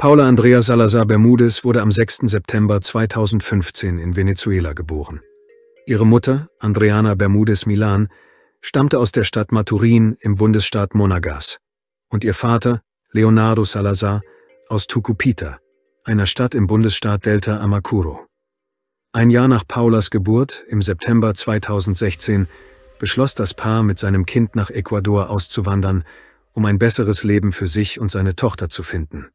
Paula Andrea Salazar Bermudez wurde am 6. September 2015 in Venezuela geboren. Ihre Mutter, Andreana Bermudez Milan, stammte aus der Stadt Maturin im Bundesstaat Monagas und ihr Vater, Leonardo Salazar, aus Tucupita, einer Stadt im Bundesstaat Delta Amacuro. Ein Jahr nach Paulas Geburt, im September 2016, beschloss das Paar, mit seinem Kind nach Ecuador auszuwandern, um ein besseres Leben für sich und seine Tochter zu finden.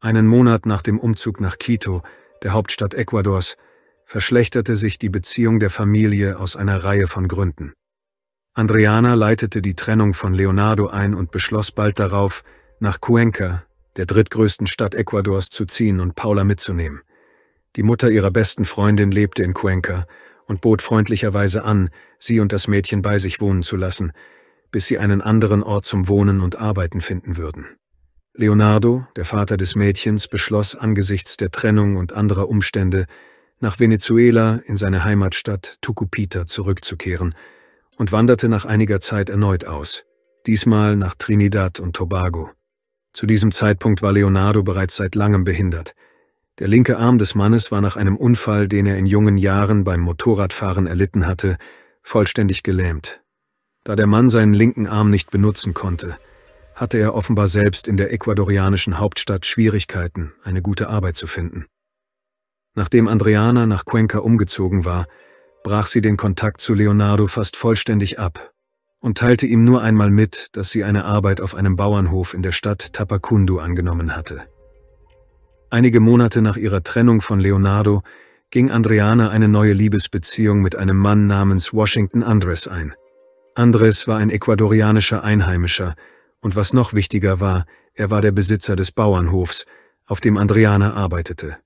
Einen Monat nach dem Umzug nach Quito, der Hauptstadt Ecuadors, verschlechterte sich die Beziehung der Familie aus einer Reihe von Gründen. Andriana leitete die Trennung von Leonardo ein und beschloss bald darauf, nach Cuenca, der drittgrößten Stadt Ecuadors, zu ziehen und Paula mitzunehmen. Die Mutter ihrer besten Freundin lebte in Cuenca und bot freundlicherweise an, sie und das Mädchen bei sich wohnen zu lassen, bis sie einen anderen Ort zum Wohnen und Arbeiten finden würden. Leonardo, der Vater des Mädchens, beschloss angesichts der Trennung und anderer Umstände, nach Venezuela in seine Heimatstadt Tucupita zurückzukehren und wanderte nach einiger Zeit erneut aus, diesmal nach Trinidad und Tobago. Zu diesem Zeitpunkt war Leonardo bereits seit langem behindert. Der linke Arm des Mannes war nach einem Unfall, den er in jungen Jahren beim Motorradfahren erlitten hatte, vollständig gelähmt. Da der Mann seinen linken Arm nicht benutzen konnte, hatte er offenbar selbst in der ecuadorianischen Hauptstadt Schwierigkeiten, eine gute Arbeit zu finden. Nachdem Andriana nach Cuenca umgezogen war, brach sie den Kontakt zu Leonardo fast vollständig ab und teilte ihm nur einmal mit, dass sie eine Arbeit auf einem Bauernhof in der Stadt Tapacundu angenommen hatte. Einige Monate nach ihrer Trennung von Leonardo ging Andriana eine neue Liebesbeziehung mit einem Mann namens Washington Andres ein. Andres war ein ecuadorianischer Einheimischer, und was noch wichtiger war, er war der Besitzer des Bauernhofs, auf dem Andriana arbeitete.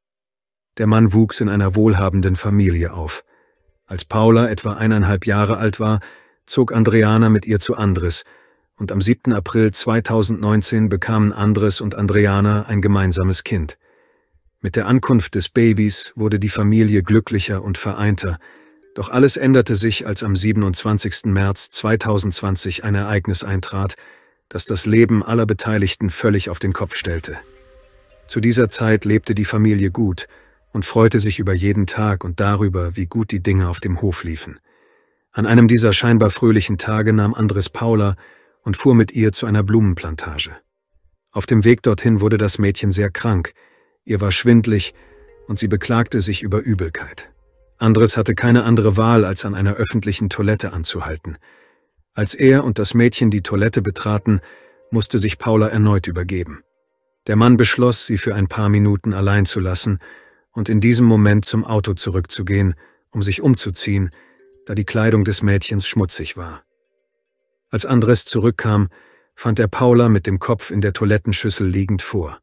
Der Mann wuchs in einer wohlhabenden Familie auf. Als Paula etwa eineinhalb Jahre alt war, zog Andriana mit ihr zu Andres, und am 7. April 2019 bekamen Andres und Andriana ein gemeinsames Kind. Mit der Ankunft des Babys wurde die Familie glücklicher und vereinter, doch alles änderte sich, als am 27. März 2020 ein Ereignis eintrat, das das Leben aller Beteiligten völlig auf den Kopf stellte. Zu dieser Zeit lebte die Familie gut und freute sich über jeden Tag und darüber, wie gut die Dinge auf dem Hof liefen. An einem dieser scheinbar fröhlichen Tage nahm Andres Paula und fuhr mit ihr zu einer Blumenplantage. Auf dem Weg dorthin wurde das Mädchen sehr krank, ihr war schwindlig und sie beklagte sich über Übelkeit. Andres hatte keine andere Wahl, als an einer öffentlichen Toilette anzuhalten – als er und das Mädchen die Toilette betraten, musste sich Paula erneut übergeben. Der Mann beschloss, sie für ein paar Minuten allein zu lassen und in diesem Moment zum Auto zurückzugehen, um sich umzuziehen, da die Kleidung des Mädchens schmutzig war. Als Andres zurückkam, fand er Paula mit dem Kopf in der Toilettenschüssel liegend vor.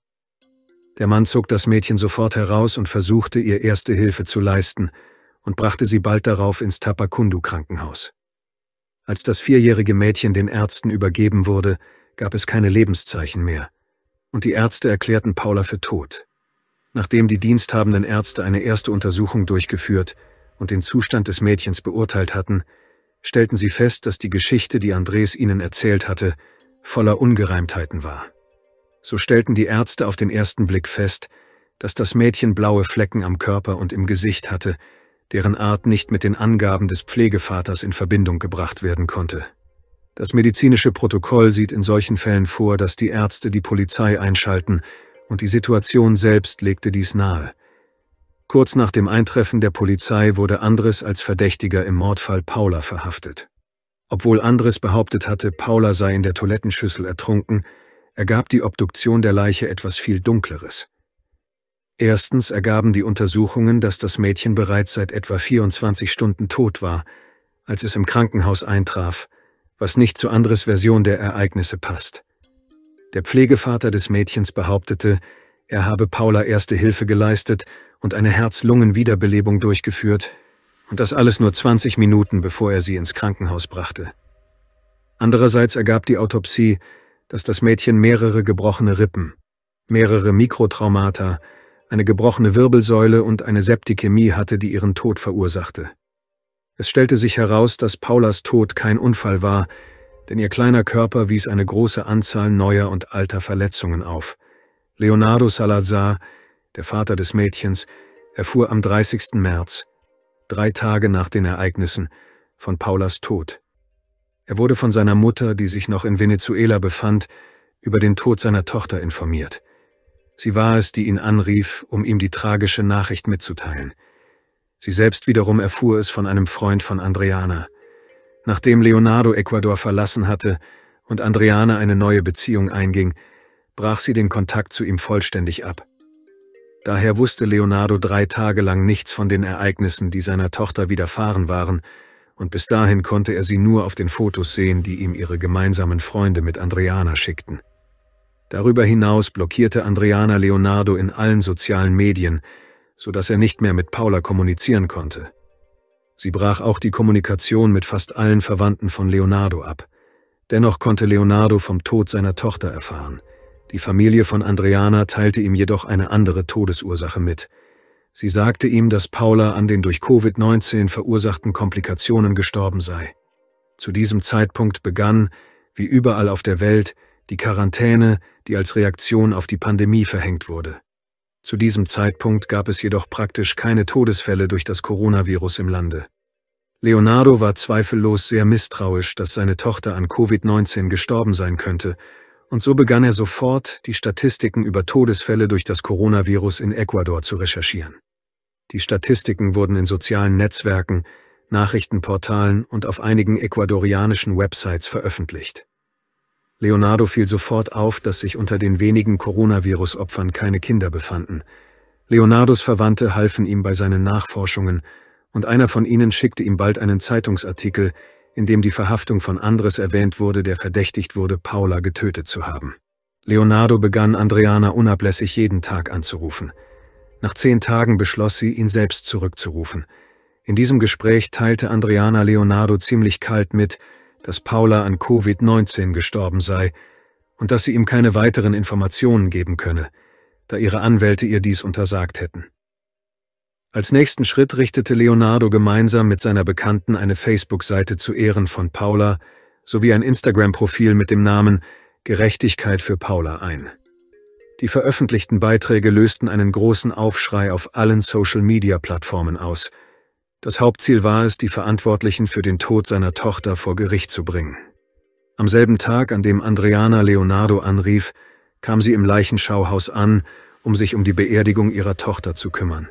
Der Mann zog das Mädchen sofort heraus und versuchte, ihr erste Hilfe zu leisten und brachte sie bald darauf ins Tapakundu-Krankenhaus. Als das vierjährige Mädchen den Ärzten übergeben wurde, gab es keine Lebenszeichen mehr, und die Ärzte erklärten Paula für tot. Nachdem die diensthabenden Ärzte eine erste Untersuchung durchgeführt und den Zustand des Mädchens beurteilt hatten, stellten sie fest, dass die Geschichte, die Andres ihnen erzählt hatte, voller Ungereimtheiten war. So stellten die Ärzte auf den ersten Blick fest, dass das Mädchen blaue Flecken am Körper und im Gesicht hatte, deren Art nicht mit den Angaben des Pflegevaters in Verbindung gebracht werden konnte. Das medizinische Protokoll sieht in solchen Fällen vor, dass die Ärzte die Polizei einschalten, und die Situation selbst legte dies nahe. Kurz nach dem Eintreffen der Polizei wurde Andres als Verdächtiger im Mordfall Paula verhaftet. Obwohl Andres behauptet hatte, Paula sei in der Toilettenschüssel ertrunken, ergab die Obduktion der Leiche etwas viel Dunkleres. Erstens ergaben die Untersuchungen, dass das Mädchen bereits seit etwa 24 Stunden tot war, als es im Krankenhaus eintraf, was nicht zu Andres Version der Ereignisse passt. Der Pflegevater des Mädchens behauptete, er habe Paula erste Hilfe geleistet und eine Herz-Lungen-Wiederbelebung durchgeführt, und das alles nur 20 Minuten, bevor er sie ins Krankenhaus brachte. Andererseits ergab die Autopsie, dass das Mädchen mehrere gebrochene Rippen, mehrere Mikrotraumata eine gebrochene Wirbelsäule und eine Septikämie hatte, die ihren Tod verursachte. Es stellte sich heraus, dass Paulas Tod kein Unfall war, denn ihr kleiner Körper wies eine große Anzahl neuer und alter Verletzungen auf. Leonardo Salazar, der Vater des Mädchens, erfuhr am 30. März, drei Tage nach den Ereignissen, von Paulas Tod. Er wurde von seiner Mutter, die sich noch in Venezuela befand, über den Tod seiner Tochter informiert. Sie war es, die ihn anrief, um ihm die tragische Nachricht mitzuteilen. Sie selbst wiederum erfuhr es von einem Freund von Andriana. Nachdem Leonardo Ecuador verlassen hatte und Andriana eine neue Beziehung einging, brach sie den Kontakt zu ihm vollständig ab. Daher wusste Leonardo drei Tage lang nichts von den Ereignissen, die seiner Tochter widerfahren waren, und bis dahin konnte er sie nur auf den Fotos sehen, die ihm ihre gemeinsamen Freunde mit Andriana schickten. Darüber hinaus blockierte Andriana Leonardo in allen sozialen Medien, so dass er nicht mehr mit Paula kommunizieren konnte. Sie brach auch die Kommunikation mit fast allen Verwandten von Leonardo ab. Dennoch konnte Leonardo vom Tod seiner Tochter erfahren. Die Familie von Andriana teilte ihm jedoch eine andere Todesursache mit. Sie sagte ihm, dass Paula an den durch Covid-19 verursachten Komplikationen gestorben sei. Zu diesem Zeitpunkt begann, wie überall auf der Welt, die Quarantäne, die als Reaktion auf die Pandemie verhängt wurde. Zu diesem Zeitpunkt gab es jedoch praktisch keine Todesfälle durch das Coronavirus im Lande. Leonardo war zweifellos sehr misstrauisch, dass seine Tochter an Covid-19 gestorben sein könnte, und so begann er sofort, die Statistiken über Todesfälle durch das Coronavirus in Ecuador zu recherchieren. Die Statistiken wurden in sozialen Netzwerken, Nachrichtenportalen und auf einigen ecuadorianischen Websites veröffentlicht. Leonardo fiel sofort auf, dass sich unter den wenigen Coronavirus-Opfern keine Kinder befanden. Leonardos Verwandte halfen ihm bei seinen Nachforschungen, und einer von ihnen schickte ihm bald einen Zeitungsartikel, in dem die Verhaftung von Andres erwähnt wurde, der verdächtigt wurde, Paula getötet zu haben. Leonardo begann Andreana unablässig jeden Tag anzurufen. Nach zehn Tagen beschloss sie, ihn selbst zurückzurufen. In diesem Gespräch teilte Andreana Leonardo ziemlich kalt mit, dass Paula an Covid-19 gestorben sei und dass sie ihm keine weiteren Informationen geben könne, da ihre Anwälte ihr dies untersagt hätten. Als nächsten Schritt richtete Leonardo gemeinsam mit seiner Bekannten eine Facebook-Seite zu Ehren von Paula sowie ein Instagram-Profil mit dem Namen Gerechtigkeit für Paula ein. Die veröffentlichten Beiträge lösten einen großen Aufschrei auf allen Social-Media-Plattformen aus – das Hauptziel war es, die Verantwortlichen für den Tod seiner Tochter vor Gericht zu bringen. Am selben Tag, an dem Andriana Leonardo anrief, kam sie im Leichenschauhaus an, um sich um die Beerdigung ihrer Tochter zu kümmern.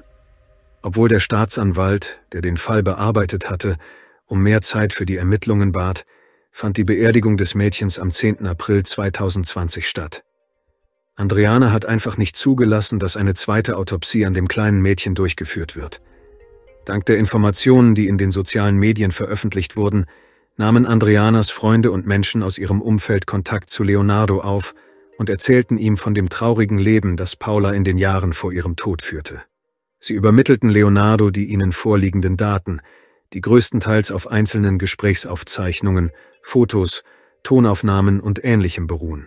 Obwohl der Staatsanwalt, der den Fall bearbeitet hatte, um mehr Zeit für die Ermittlungen bat, fand die Beerdigung des Mädchens am 10. April 2020 statt. Andriana hat einfach nicht zugelassen, dass eine zweite Autopsie an dem kleinen Mädchen durchgeführt wird. Dank der Informationen, die in den sozialen Medien veröffentlicht wurden, nahmen Andrianas Freunde und Menschen aus ihrem Umfeld Kontakt zu Leonardo auf und erzählten ihm von dem traurigen Leben, das Paula in den Jahren vor ihrem Tod führte. Sie übermittelten Leonardo die ihnen vorliegenden Daten, die größtenteils auf einzelnen Gesprächsaufzeichnungen, Fotos, Tonaufnahmen und ähnlichem beruhen.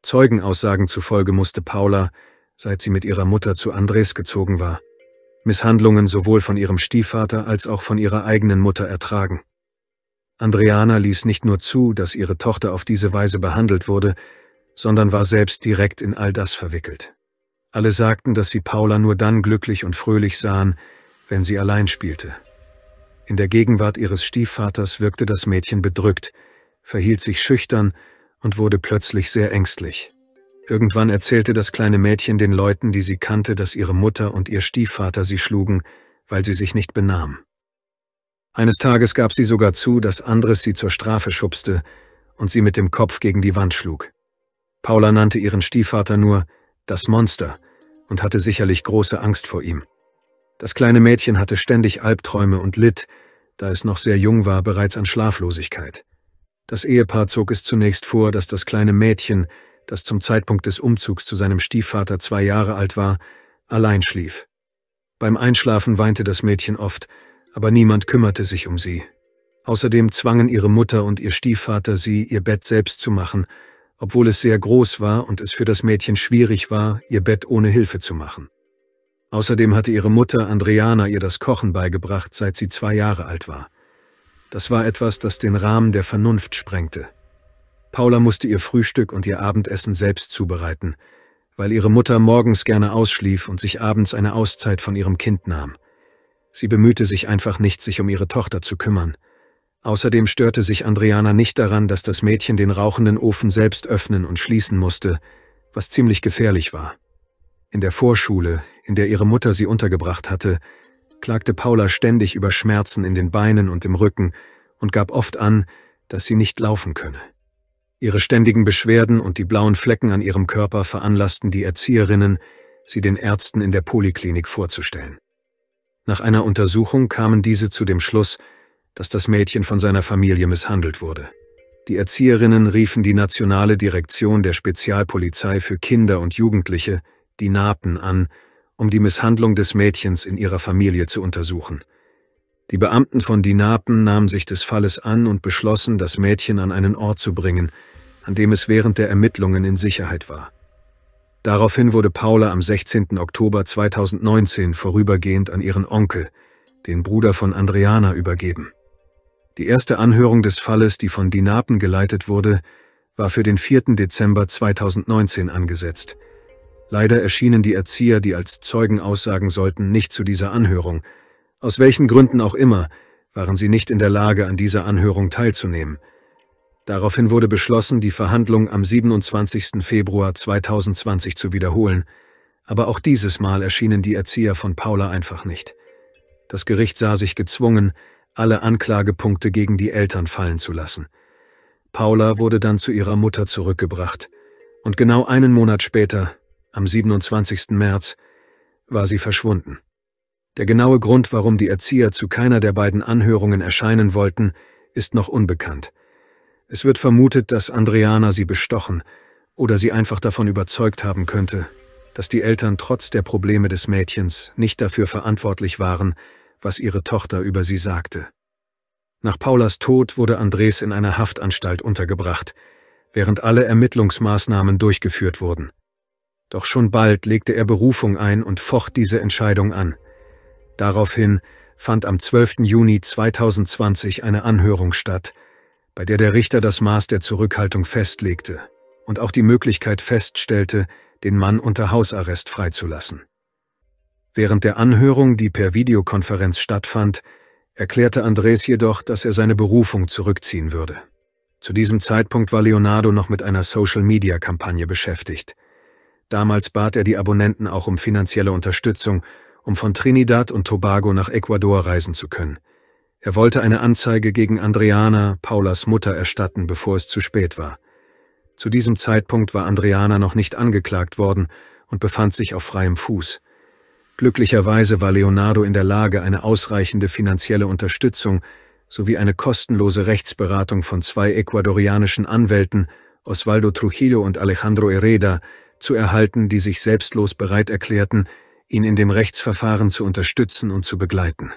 Zeugenaussagen zufolge musste Paula, seit sie mit ihrer Mutter zu Andres gezogen war, Misshandlungen sowohl von ihrem Stiefvater als auch von ihrer eigenen Mutter ertragen. Andreana ließ nicht nur zu, dass ihre Tochter auf diese Weise behandelt wurde, sondern war selbst direkt in all das verwickelt. Alle sagten, dass sie Paula nur dann glücklich und fröhlich sahen, wenn sie allein spielte. In der Gegenwart ihres Stiefvaters wirkte das Mädchen bedrückt, verhielt sich schüchtern und wurde plötzlich sehr ängstlich. Irgendwann erzählte das kleine Mädchen den Leuten, die sie kannte, dass ihre Mutter und ihr Stiefvater sie schlugen, weil sie sich nicht benahm. Eines Tages gab sie sogar zu, dass Andres sie zur Strafe schubste und sie mit dem Kopf gegen die Wand schlug. Paula nannte ihren Stiefvater nur das Monster und hatte sicherlich große Angst vor ihm. Das kleine Mädchen hatte ständig Albträume und litt, da es noch sehr jung war, bereits an Schlaflosigkeit. Das Ehepaar zog es zunächst vor, dass das kleine Mädchen das zum Zeitpunkt des Umzugs zu seinem Stiefvater zwei Jahre alt war, allein schlief. Beim Einschlafen weinte das Mädchen oft, aber niemand kümmerte sich um sie. Außerdem zwangen ihre Mutter und ihr Stiefvater sie, ihr Bett selbst zu machen, obwohl es sehr groß war und es für das Mädchen schwierig war, ihr Bett ohne Hilfe zu machen. Außerdem hatte ihre Mutter Andreana ihr das Kochen beigebracht, seit sie zwei Jahre alt war. Das war etwas, das den Rahmen der Vernunft sprengte. Paula musste ihr Frühstück und ihr Abendessen selbst zubereiten, weil ihre Mutter morgens gerne ausschlief und sich abends eine Auszeit von ihrem Kind nahm. Sie bemühte sich einfach nicht, sich um ihre Tochter zu kümmern. Außerdem störte sich Andriana nicht daran, dass das Mädchen den rauchenden Ofen selbst öffnen und schließen musste, was ziemlich gefährlich war. In der Vorschule, in der ihre Mutter sie untergebracht hatte, klagte Paula ständig über Schmerzen in den Beinen und im Rücken und gab oft an, dass sie nicht laufen könne. Ihre ständigen Beschwerden und die blauen Flecken an ihrem Körper veranlassten die Erzieherinnen, sie den Ärzten in der Poliklinik vorzustellen. Nach einer Untersuchung kamen diese zu dem Schluss, dass das Mädchen von seiner Familie misshandelt wurde. Die Erzieherinnen riefen die Nationale Direktion der Spezialpolizei für Kinder und Jugendliche, die NAPEN, an, um die Misshandlung des Mädchens in ihrer Familie zu untersuchen. Die Beamten von Dinapen nahmen sich des Falles an und beschlossen, das Mädchen an einen Ort zu bringen, an dem es während der Ermittlungen in Sicherheit war. Daraufhin wurde Paula am 16. Oktober 2019 vorübergehend an ihren Onkel, den Bruder von Andreana, übergeben. Die erste Anhörung des Falles, die von Dinapen geleitet wurde, war für den 4. Dezember 2019 angesetzt. Leider erschienen die Erzieher, die als Zeugen aussagen sollten, nicht zu dieser Anhörung – aus welchen Gründen auch immer waren sie nicht in der Lage, an dieser Anhörung teilzunehmen. Daraufhin wurde beschlossen, die Verhandlung am 27. Februar 2020 zu wiederholen, aber auch dieses Mal erschienen die Erzieher von Paula einfach nicht. Das Gericht sah sich gezwungen, alle Anklagepunkte gegen die Eltern fallen zu lassen. Paula wurde dann zu ihrer Mutter zurückgebracht, und genau einen Monat später, am 27. März, war sie verschwunden. Der genaue Grund, warum die Erzieher zu keiner der beiden Anhörungen erscheinen wollten, ist noch unbekannt. Es wird vermutet, dass Andreana sie bestochen oder sie einfach davon überzeugt haben könnte, dass die Eltern trotz der Probleme des Mädchens nicht dafür verantwortlich waren, was ihre Tochter über sie sagte. Nach Paulas Tod wurde Andres in einer Haftanstalt untergebracht, während alle Ermittlungsmaßnahmen durchgeführt wurden. Doch schon bald legte er Berufung ein und focht diese Entscheidung an – Daraufhin fand am 12. Juni 2020 eine Anhörung statt, bei der der Richter das Maß der Zurückhaltung festlegte und auch die Möglichkeit feststellte, den Mann unter Hausarrest freizulassen. Während der Anhörung, die per Videokonferenz stattfand, erklärte Andres jedoch, dass er seine Berufung zurückziehen würde. Zu diesem Zeitpunkt war Leonardo noch mit einer Social-Media-Kampagne beschäftigt. Damals bat er die Abonnenten auch um finanzielle Unterstützung um von Trinidad und Tobago nach Ecuador reisen zu können. Er wollte eine Anzeige gegen Andriana, Paulas Mutter, erstatten, bevor es zu spät war. Zu diesem Zeitpunkt war Andriana noch nicht angeklagt worden und befand sich auf freiem Fuß. Glücklicherweise war Leonardo in der Lage, eine ausreichende finanzielle Unterstützung sowie eine kostenlose Rechtsberatung von zwei ecuadorianischen Anwälten, Osvaldo Trujillo und Alejandro Hereda, zu erhalten, die sich selbstlos bereit erklärten, ihn in dem Rechtsverfahren zu unterstützen und zu begleiten.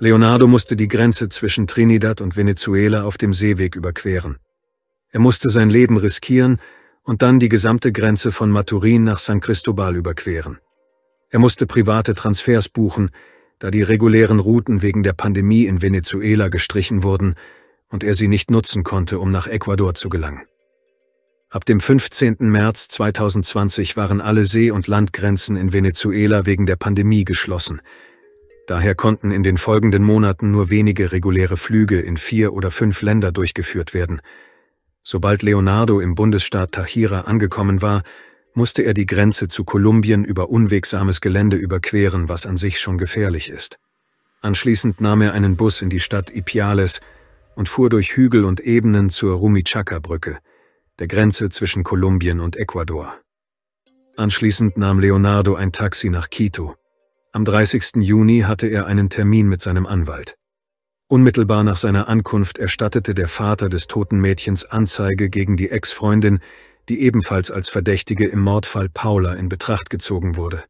Leonardo musste die Grenze zwischen Trinidad und Venezuela auf dem Seeweg überqueren. Er musste sein Leben riskieren und dann die gesamte Grenze von Maturin nach San Cristobal überqueren. Er musste private Transfers buchen, da die regulären Routen wegen der Pandemie in Venezuela gestrichen wurden und er sie nicht nutzen konnte, um nach Ecuador zu gelangen. Ab dem 15. März 2020 waren alle See- und Landgrenzen in Venezuela wegen der Pandemie geschlossen. Daher konnten in den folgenden Monaten nur wenige reguläre Flüge in vier oder fünf Länder durchgeführt werden. Sobald Leonardo im Bundesstaat Tahira angekommen war, musste er die Grenze zu Kolumbien über unwegsames Gelände überqueren, was an sich schon gefährlich ist. Anschließend nahm er einen Bus in die Stadt Ipiales und fuhr durch Hügel und Ebenen zur Rumichaca-Brücke – der Grenze zwischen Kolumbien und Ecuador. Anschließend nahm Leonardo ein Taxi nach Quito. Am 30. Juni hatte er einen Termin mit seinem Anwalt. Unmittelbar nach seiner Ankunft erstattete der Vater des toten Mädchens Anzeige gegen die Ex-Freundin, die ebenfalls als Verdächtige im Mordfall Paula in Betracht gezogen wurde.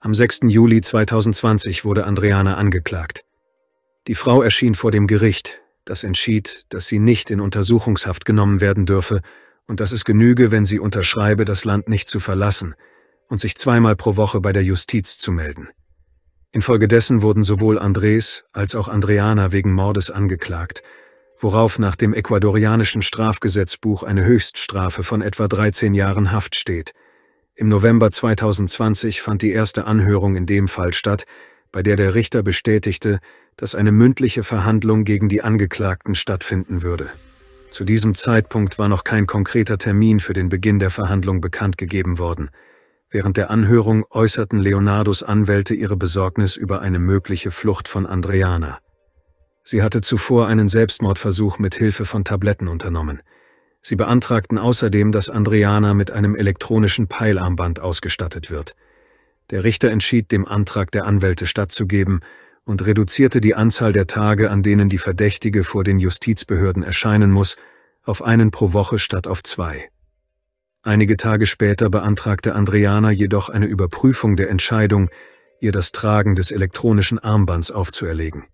Am 6. Juli 2020 wurde Andreana angeklagt. Die Frau erschien vor dem Gericht, das entschied, dass sie nicht in Untersuchungshaft genommen werden dürfe und dass es genüge, wenn sie unterschreibe, das Land nicht zu verlassen und sich zweimal pro Woche bei der Justiz zu melden. Infolgedessen wurden sowohl Andres als auch Andreana wegen Mordes angeklagt, worauf nach dem ecuadorianischen Strafgesetzbuch eine Höchststrafe von etwa 13 Jahren Haft steht. Im November 2020 fand die erste Anhörung in dem Fall statt, bei der der Richter bestätigte, dass eine mündliche Verhandlung gegen die Angeklagten stattfinden würde. Zu diesem Zeitpunkt war noch kein konkreter Termin für den Beginn der Verhandlung bekannt gegeben worden. Während der Anhörung äußerten Leonardos Anwälte ihre Besorgnis über eine mögliche Flucht von Andreana. Sie hatte zuvor einen Selbstmordversuch mit Hilfe von Tabletten unternommen. Sie beantragten außerdem, dass Andreana mit einem elektronischen Peilarmband ausgestattet wird. Der Richter entschied, dem Antrag der Anwälte stattzugeben und reduzierte die Anzahl der Tage, an denen die Verdächtige vor den Justizbehörden erscheinen muss, auf einen pro Woche statt auf zwei. Einige Tage später beantragte Andriana jedoch eine Überprüfung der Entscheidung, ihr das Tragen des elektronischen Armbands aufzuerlegen.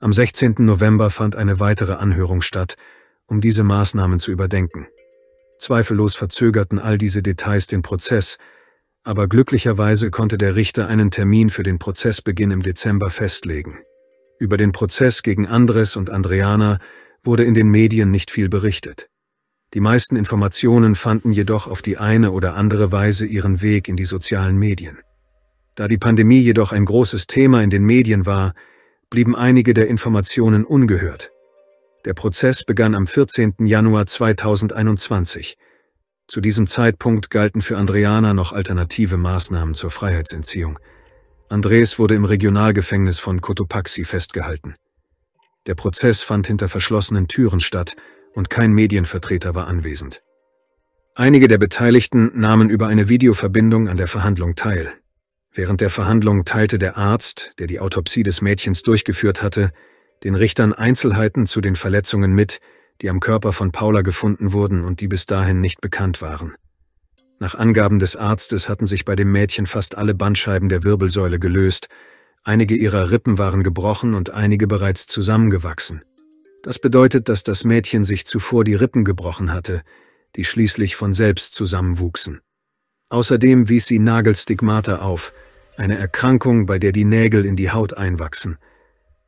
Am 16. November fand eine weitere Anhörung statt, um diese Maßnahmen zu überdenken. Zweifellos verzögerten all diese Details den Prozess, aber glücklicherweise konnte der Richter einen Termin für den Prozessbeginn im Dezember festlegen. Über den Prozess gegen Andres und Andreana wurde in den Medien nicht viel berichtet. Die meisten Informationen fanden jedoch auf die eine oder andere Weise ihren Weg in die sozialen Medien. Da die Pandemie jedoch ein großes Thema in den Medien war, blieben einige der Informationen ungehört. Der Prozess begann am 14. Januar 2021 zu diesem Zeitpunkt galten für Andreana noch alternative Maßnahmen zur Freiheitsentziehung. Andres wurde im Regionalgefängnis von Cotopaxi festgehalten. Der Prozess fand hinter verschlossenen Türen statt und kein Medienvertreter war anwesend. Einige der Beteiligten nahmen über eine Videoverbindung an der Verhandlung teil. Während der Verhandlung teilte der Arzt, der die Autopsie des Mädchens durchgeführt hatte, den Richtern Einzelheiten zu den Verletzungen mit, die am Körper von Paula gefunden wurden und die bis dahin nicht bekannt waren. Nach Angaben des Arztes hatten sich bei dem Mädchen fast alle Bandscheiben der Wirbelsäule gelöst, einige ihrer Rippen waren gebrochen und einige bereits zusammengewachsen. Das bedeutet, dass das Mädchen sich zuvor die Rippen gebrochen hatte, die schließlich von selbst zusammenwuchsen. Außerdem wies sie Nagelstigmata auf, eine Erkrankung, bei der die Nägel in die Haut einwachsen –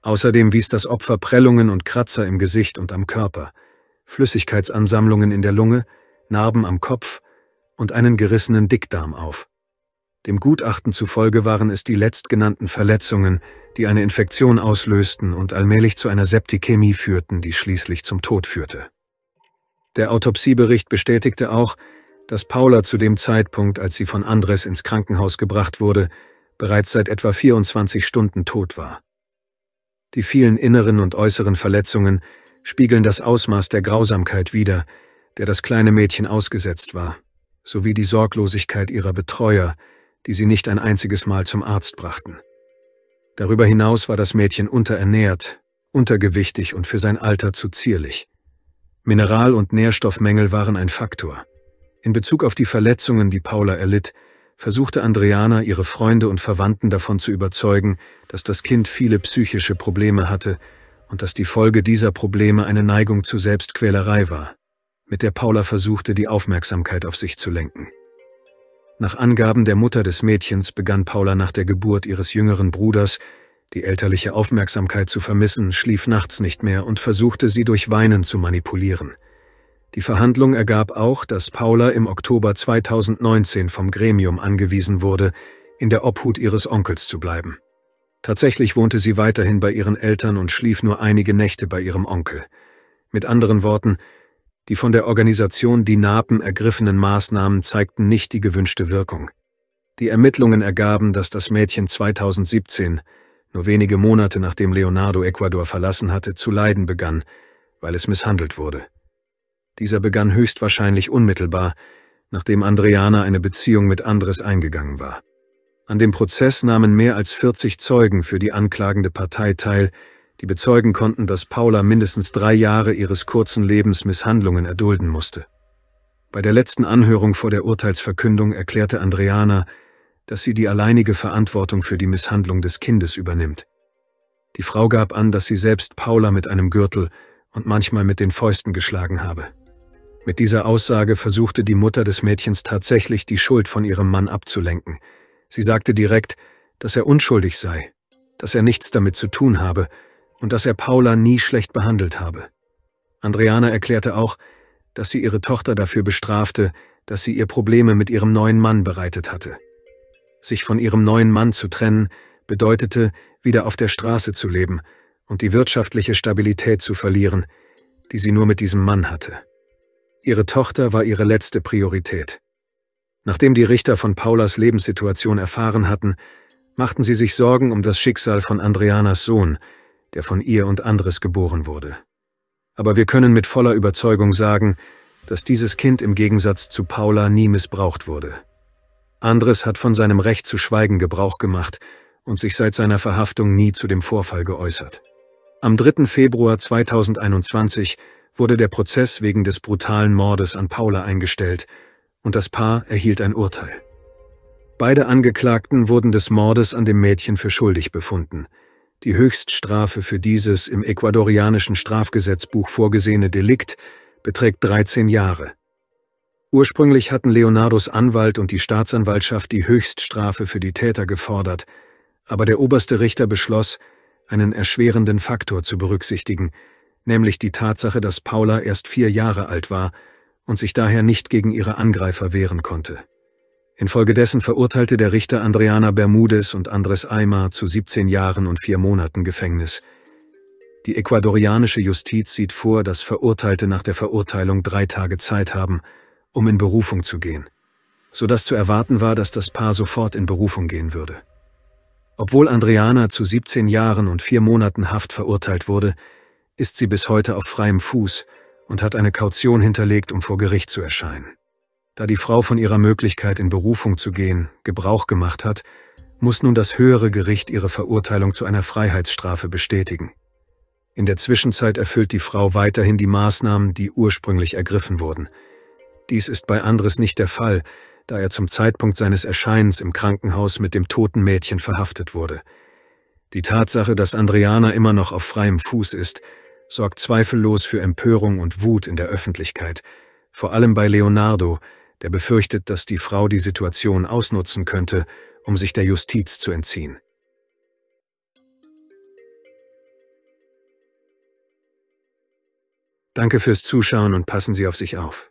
Außerdem wies das Opfer Prellungen und Kratzer im Gesicht und am Körper, Flüssigkeitsansammlungen in der Lunge, Narben am Kopf und einen gerissenen Dickdarm auf. Dem Gutachten zufolge waren es die letztgenannten Verletzungen, die eine Infektion auslösten und allmählich zu einer Septikämie führten, die schließlich zum Tod führte. Der Autopsiebericht bestätigte auch, dass Paula zu dem Zeitpunkt, als sie von Andres ins Krankenhaus gebracht wurde, bereits seit etwa 24 Stunden tot war. Die vielen inneren und äußeren Verletzungen spiegeln das Ausmaß der Grausamkeit wider, der das kleine Mädchen ausgesetzt war, sowie die Sorglosigkeit ihrer Betreuer, die sie nicht ein einziges Mal zum Arzt brachten. Darüber hinaus war das Mädchen unterernährt, untergewichtig und für sein Alter zu zierlich. Mineral- und Nährstoffmängel waren ein Faktor. In Bezug auf die Verletzungen, die Paula erlitt, versuchte Andreana, ihre Freunde und Verwandten davon zu überzeugen, dass das Kind viele psychische Probleme hatte und dass die Folge dieser Probleme eine Neigung zu Selbstquälerei war, mit der Paula versuchte, die Aufmerksamkeit auf sich zu lenken. Nach Angaben der Mutter des Mädchens begann Paula nach der Geburt ihres jüngeren Bruders, die elterliche Aufmerksamkeit zu vermissen, schlief nachts nicht mehr und versuchte sie durch Weinen zu manipulieren – die Verhandlung ergab auch, dass Paula im Oktober 2019 vom Gremium angewiesen wurde, in der Obhut ihres Onkels zu bleiben. Tatsächlich wohnte sie weiterhin bei ihren Eltern und schlief nur einige Nächte bei ihrem Onkel. Mit anderen Worten, die von der Organisation DINAPEN ergriffenen Maßnahmen zeigten nicht die gewünschte Wirkung. Die Ermittlungen ergaben, dass das Mädchen 2017, nur wenige Monate nachdem Leonardo Ecuador verlassen hatte, zu leiden begann, weil es misshandelt wurde. Dieser begann höchstwahrscheinlich unmittelbar, nachdem Andreana eine Beziehung mit Andres eingegangen war. An dem Prozess nahmen mehr als 40 Zeugen für die anklagende Partei teil, die bezeugen konnten, dass Paula mindestens drei Jahre ihres kurzen Lebens Misshandlungen erdulden musste. Bei der letzten Anhörung vor der Urteilsverkündung erklärte Andreana, dass sie die alleinige Verantwortung für die Misshandlung des Kindes übernimmt. Die Frau gab an, dass sie selbst Paula mit einem Gürtel und manchmal mit den Fäusten geschlagen habe. Mit dieser Aussage versuchte die Mutter des Mädchens tatsächlich die Schuld von ihrem Mann abzulenken. Sie sagte direkt, dass er unschuldig sei, dass er nichts damit zu tun habe und dass er Paula nie schlecht behandelt habe. Andreana erklärte auch, dass sie ihre Tochter dafür bestrafte, dass sie ihr Probleme mit ihrem neuen Mann bereitet hatte. Sich von ihrem neuen Mann zu trennen, bedeutete, wieder auf der Straße zu leben und die wirtschaftliche Stabilität zu verlieren, die sie nur mit diesem Mann hatte. Ihre Tochter war ihre letzte Priorität. Nachdem die Richter von Paulas Lebenssituation erfahren hatten, machten sie sich Sorgen um das Schicksal von Andreanas Sohn, der von ihr und Andres geboren wurde. Aber wir können mit voller Überzeugung sagen, dass dieses Kind im Gegensatz zu Paula nie missbraucht wurde. Andres hat von seinem Recht zu schweigen Gebrauch gemacht und sich seit seiner Verhaftung nie zu dem Vorfall geäußert. Am 3. Februar 2021 wurde der Prozess wegen des brutalen Mordes an Paula eingestellt und das Paar erhielt ein Urteil. Beide Angeklagten wurden des Mordes an dem Mädchen für schuldig befunden. Die Höchststrafe für dieses im ecuadorianischen Strafgesetzbuch vorgesehene Delikt beträgt 13 Jahre. Ursprünglich hatten Leonardos Anwalt und die Staatsanwaltschaft die Höchststrafe für die Täter gefordert, aber der oberste Richter beschloss, einen erschwerenden Faktor zu berücksichtigen, nämlich die Tatsache, dass Paula erst vier Jahre alt war und sich daher nicht gegen ihre Angreifer wehren konnte. Infolgedessen verurteilte der Richter Andriana Bermudez und Andres Aymar zu 17 Jahren und vier Monaten Gefängnis. Die ecuadorianische Justiz sieht vor, dass Verurteilte nach der Verurteilung drei Tage Zeit haben, um in Berufung zu gehen, sodass zu erwarten war, dass das Paar sofort in Berufung gehen würde. Obwohl Andriana zu 17 Jahren und vier Monaten Haft verurteilt wurde, ist sie bis heute auf freiem Fuß und hat eine Kaution hinterlegt, um vor Gericht zu erscheinen. Da die Frau von ihrer Möglichkeit, in Berufung zu gehen, Gebrauch gemacht hat, muss nun das höhere Gericht ihre Verurteilung zu einer Freiheitsstrafe bestätigen. In der Zwischenzeit erfüllt die Frau weiterhin die Maßnahmen, die ursprünglich ergriffen wurden. Dies ist bei Andres nicht der Fall, da er zum Zeitpunkt seines Erscheinens im Krankenhaus mit dem toten Mädchen verhaftet wurde. Die Tatsache, dass Andriana immer noch auf freiem Fuß ist, sorgt zweifellos für Empörung und Wut in der Öffentlichkeit, vor allem bei Leonardo, der befürchtet, dass die Frau die Situation ausnutzen könnte, um sich der Justiz zu entziehen. Danke fürs Zuschauen und passen Sie auf sich auf.